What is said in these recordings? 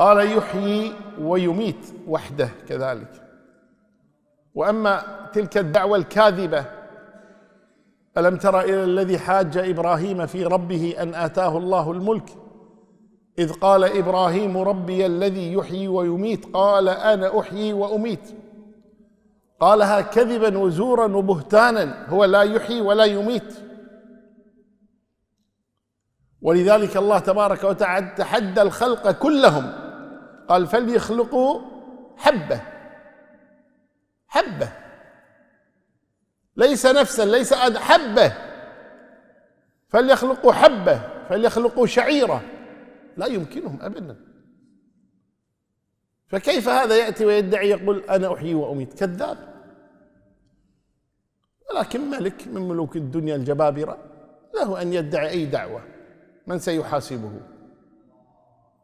قال يحيي ويميت وحده كذلك واما تلك الدعوه الكاذبه الم تر الى الذي حاج ابراهيم في ربه ان اتاه الله الملك اذ قال ابراهيم ربي الذي يحيي ويميت قال انا احيي واميت قالها كذبا وزورا وبهتانا هو لا يحيي ولا يميت ولذلك الله تبارك وتعالى تحدى الخلق كلهم قال فليخلقوا حبة حبة ليس نفسا ليس حبة فليخلقوا حبة فليخلقوا شعيرة لا يمكنهم أبدا فكيف هذا يأتي ويدعي يقول أنا أحيي وأميت كذاب ولكن ملك من ملوك الدنيا الجبابرة له أن يدعي أي دعوة من سيحاسبه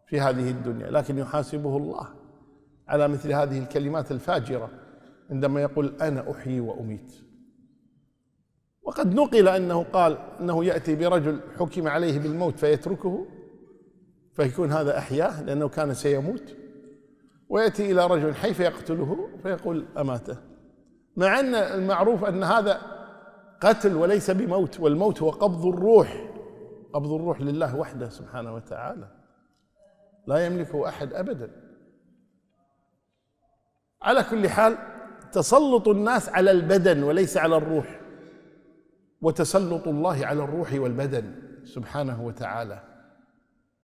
في هذه الدنيا لكن يحاسبه الله على مثل هذه الكلمات الفاجرة عندما يقول أنا أحيي وأميت وقد نقل أنه قال أنه يأتي برجل حكم عليه بالموت فيتركه فيكون هذا أحياه لأنه كان سيموت ويأتي إلى رجل حي فيقتله فيقول أماته مع أن المعروف أن هذا قتل وليس بموت والموت هو قبض الروح قبض الروح لله وحده سبحانه وتعالى لا يملكه احد ابدا على كل حال تسلط الناس على البدن وليس على الروح وتسلط الله على الروح والبدن سبحانه وتعالى